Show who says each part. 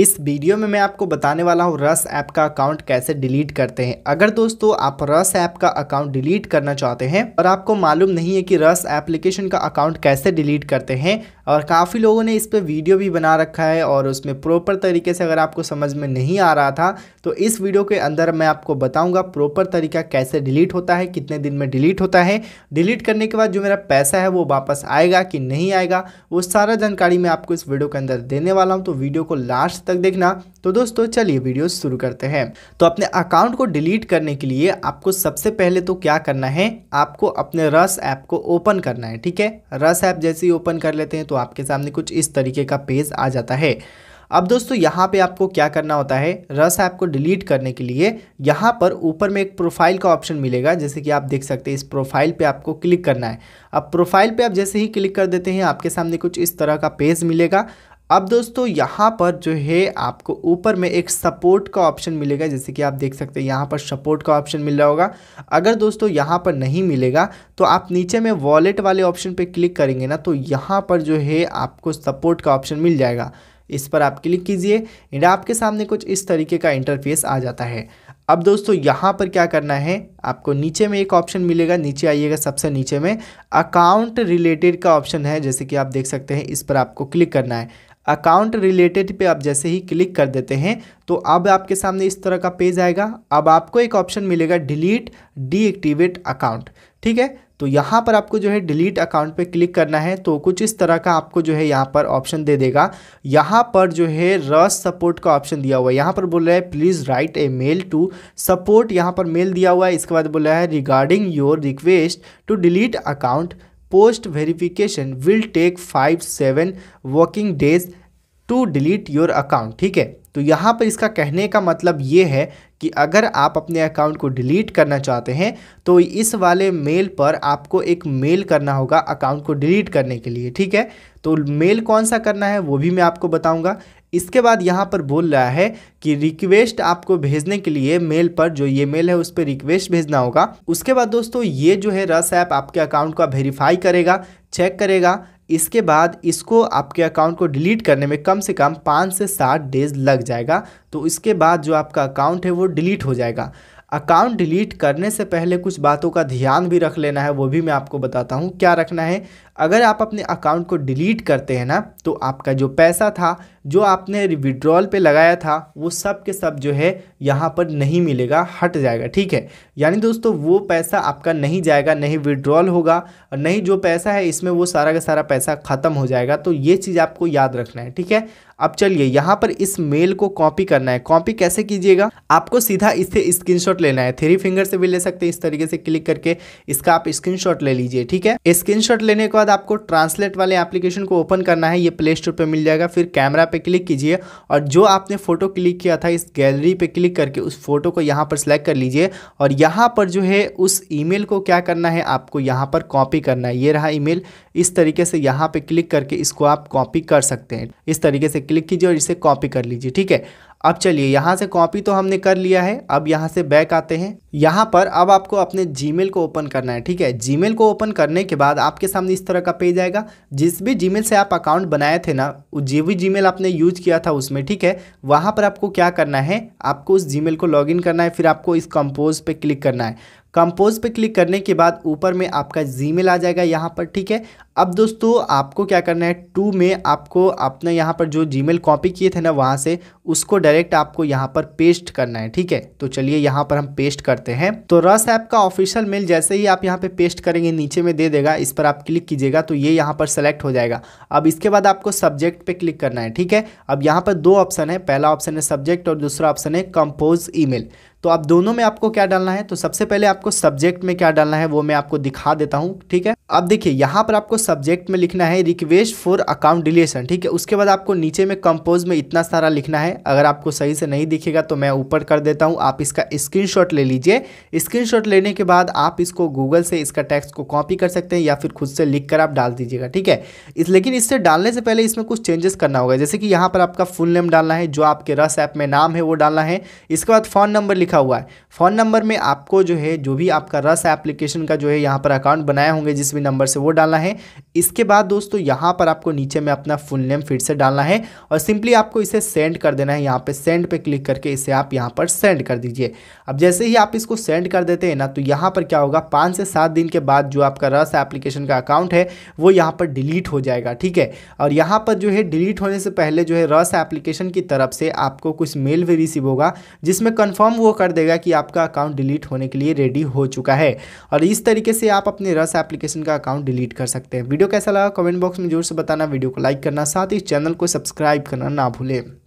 Speaker 1: इस वीडियो में मैं आपको बताने वाला हूँ रस ऐप का अकाउंट कैसे डिलीट करते हैं अगर दोस्तों आप रस ऐप का अकाउंट डिलीट करना चाहते हैं और आपको मालूम नहीं है कि रस एप्लीकेशन का अकाउंट कैसे डिलीट करते हैं और काफ़ी लोगों ने इस पर वीडियो भी बना रखा है और उसमें प्रॉपर तरीके से अगर आपको समझ में नहीं आ रहा था तो इस वीडियो के अंदर मैं आपको बताऊँगा प्रॉपर तरीका कैसे डिलीट होता है कितने दिन में डिलीट होता है डिलीट करने के बाद जो मेरा पैसा है वो वापस आएगा कि नहीं आएगा वो सारा जानकारी मैं आपको इस वीडियो के अंदर देने वाला हूँ तो वीडियो को लास्ट तक देखना तो दोस्तों चलिए वीडियो शुरू करते हैं तो अपने अकाउंट को डिलीट करने के लिए आपको सबसे पहले तो क्या करना है आपको अपने रस ऐप को ओपन करना है ठीक है रस ऐप जैसे ही ओपन कर लेते हैं तो आपके सामने कुछ इस तरीके का पेज आ जाता है अब दोस्तों यहाँ पे आपको क्या करना होता है रस ऐप को डिलीट करने के लिए यहाँ पर ऊपर में एक प्रोफाइल का ऑप्शन मिलेगा जैसे कि आप देख सकते हैं इस प्रोफाइल पे आपको क्लिक करना है अब प्रोफाइल पे आप जैसे ही क्लिक कर देते हैं आपके सामने कुछ इस तरह का पेज मिलेगा अब दोस्तों यहाँ पर जो है आपको ऊपर में एक सपोर्ट का ऑप्शन मिलेगा जैसे कि आप देख सकते हैं यहाँ पर सपोर्ट का ऑप्शन मिल रहा होगा अगर दोस्तों यहाँ पर नहीं मिलेगा तो आप नीचे में वॉलेट वाले ऑप्शन पर क्लिक करेंगे ना तो यहाँ पर जो है आपको सपोर्ट का ऑप्शन मिल जाएगा इस पर आप क्लिक कीजिए एंड आपके सामने कुछ इस तरीके का इंटरफेस आ जाता है अब दोस्तों यहाँ पर क्या करना है आपको नीचे में एक ऑप्शन मिलेगा नीचे आइएगा सबसे नीचे में अकाउंट रिलेटेड का ऑप्शन है जैसे कि आप देख सकते हैं इस पर आपको क्लिक करना है अकाउंट रिलेटेड पे आप जैसे ही क्लिक कर देते हैं तो अब आपके सामने इस तरह का पेज आएगा अब आपको एक ऑप्शन मिलेगा डिलीट डीएक्टिवेट अकाउंट ठीक है तो यहाँ पर आपको जो है डिलीट अकाउंट पे क्लिक करना है तो कुछ इस तरह का आपको जो है यहाँ पर ऑप्शन दे देगा यहाँ पर जो है रस सपोर्ट का ऑप्शन दिया हुआ है यहाँ पर बोल रहा है please write a mail to support यहाँ पर मेल दिया हुआ है इसके बाद बोल रहा है regarding your request to delete account post verification will take five seven working days to delete your account ठीक है तो यहाँ पर इसका कहने का मतलब ये है कि अगर आप अपने अकाउंट को डिलीट करना चाहते हैं तो इस वाले मेल पर आपको एक मेल करना होगा अकाउंट को डिलीट करने के लिए ठीक है तो मेल कौन सा करना है वो भी मैं आपको बताऊंगा इसके बाद यहाँ पर बोल रहा है कि रिक्वेस्ट आपको भेजने के लिए मेल पर जो ये मेल है उस पर रिक्वेस्ट भेजना होगा उसके बाद दोस्तों ये जो है रस ऐप आपके अकाउंट का वेरीफाई करेगा चेक करेगा इसके बाद इसको आपके अकाउंट को डिलीट करने में कम से कम पाँच से सात डेज लग जाएगा तो इसके बाद जो आपका अकाउंट है वो डिलीट हो जाएगा अकाउंट डिलीट करने से पहले कुछ बातों का ध्यान भी रख लेना है वो भी मैं आपको बताता हूँ क्या रखना है अगर आप अपने अकाउंट को डिलीट करते हैं ना तो आपका जो पैसा था जो आपने विड्रॉल पे लगाया था वो सब के सब जो है यहाँ पर नहीं मिलेगा हट जाएगा ठीक है यानी दोस्तों वो पैसा आपका नहीं जाएगा नहीं विड्रॉल होगा और नहीं जो पैसा है इसमें वो सारा का सारा पैसा ख़त्म हो जाएगा तो ये चीज़ आपको याद रखना है ठीक है अब चलिए यहाँ पर इस मेल को कॉपी करना है कॉपी कैसे कीजिएगा आपको सीधा इससे स्क्रीनशॉट लेना है थ्री फिंगर से भी ले सकते हैं इस तरीके से क्लिक करके इसका आप स्क्रीनशॉट ले लीजिए ठीक है स्क्रीनशॉट लेने के बाद आपको ट्रांसलेट वाले एप्लीकेशन को ओपन करना है ये प्ले स्टोर पर मिल जाएगा फिर कैमरा पे पे क्लिक कीजिए और जो आपने फ़ोटो क्लिक किया था इस गैलरी पे क्लिक करके उस फ़ोटो को यहाँ पर सेलेक्ट कर लीजिए और यहाँ पर जो है उस ईमेल को क्या करना है आपको यहाँ पर कॉपी करना है ये रहा ईमेल इस तरीके से यहाँ पर क्लिक करके इसको आप कॉपी कर सकते हैं इस तरीके से क्लिक कीजिए और इसे कॉपी कर लीजिए ठीक है अब चलिए यहाँ से कॉपी तो हमने कर लिया है अब यहाँ से बैक आते हैं यहाँ पर अब आपको अपने जीमेल को ओपन करना है ठीक है जीमेल को ओपन करने के बाद आपके सामने इस तरह का पेज आएगा जिस भी जीमेल से आप अकाउंट बनाए थे ना जो भी जीमेल आपने यूज किया था उसमें ठीक है वहाँ पर आपको क्या करना है आपको उस जीमेल को लॉगिन करना है फिर आपको इस कंपोज पे क्लिक करना है कंपोज पे क्लिक करने के बाद ऊपर में आपका जीमेल आ जाएगा यहाँ पर ठीक है अब दोस्तों आपको क्या करना है टू में आपको अपने यहाँ पर जो जी कॉपी किए थे ना वहाँ से उसको डायरेक्ट आपको यहाँ पर पेस्ट करना है ठीक है तो चलिए यहाँ पर हम पेस्ट करते हैं तो रस ऐप का ऑफिशियल मेल जैसे ही आप यहाँ पे पेस्ट करेंगे नीचे में दे देगा इस पर आप क्लिक कीजिएगा तो ये यहाँ पर सेलेक्ट हो जाएगा अब इसके बाद आपको सब्जेक्ट पे क्लिक करना है ठीक है अब यहाँ पर दो ऑप्शन है पहला ऑप्शन है सब्जेक्ट और दूसरा ऑप्शन है कंपोज ई तो आप दोनों में आपको क्या डालना है तो सबसे पहले आपको सब्जेक्ट में क्या डालना है वो मैं आपको दिखा देता हूँ ठीक है अब देखिए यहाँ पर आपको सब्जेक्ट में लिखना है रिक्वेस्ट फॉर अकाउंट डिलेशन ठीक है उसके बाद आपको नीचे में कंपोज में इतना सारा लिखना है अगर आपको सही से नहीं दिखेगा तो मैं ऊपर कर देता हूँ आप इसका स्क्रीनशॉट ले लीजिए स्क्रीनशॉट लेने के बाद आप इसको गूगल से इसका टेक्स्ट को कॉपी कर सकते हैं या फिर खुद से लिख कर आप डाल दीजिएगा ठीक है इस लेकिन इससे डालने से पहले इसमें कुछ चेंजेस करना होगा जैसे कि यहाँ पर आपका फुल नेम डालना है जो आपके रस ऐप में नाम है वो डालना है इसके बाद फ़ोन नंबर लिखा हुआ है फ़ोन नंबर में आपको जो है जो भी आपका रस एप्लीकेशन का जो है यहाँ पर अकाउंट बनाए होंगे जिस भी नंबर से वो डालना है इसके बाद दोस्तों यहाँ पर आपको नीचे में अपना फुल नेम फिर से डालना है और सिंपली आपको इसे सेंड कर देना है यहाँ पे सेंड पे क्लिक करके इसे आप यहाँ पर सेंड कर दीजिए अब जैसे ही आप इसको सेंड कर देते हैं ना तो यहाँ पर क्या होगा पाँच से सात दिन के बाद जो आपका रस एप्लीकेशन का अकाउंट है वो यहाँ पर डिलीट हो जाएगा ठीक है और यहाँ पर जो है डिलीट होने से पहले जो है रस एप्लीकेशन की तरफ से आपको कुछ मेल भी रिसीव होगा जिसमें कन्फर्म वो कर देगा कि आपका अकाउंट डिलीट होने के लिए रेडी हो चुका है और इस तरीके से आप अपने रस एप्लीकेशन का अकाउंट डिलीट कर सकते हैं वीडियो कैसा लगा कमेंट बॉक्स में जोर से बताना वीडियो को लाइक करना साथ ही चैनल को सब्सक्राइब करना ना भूलें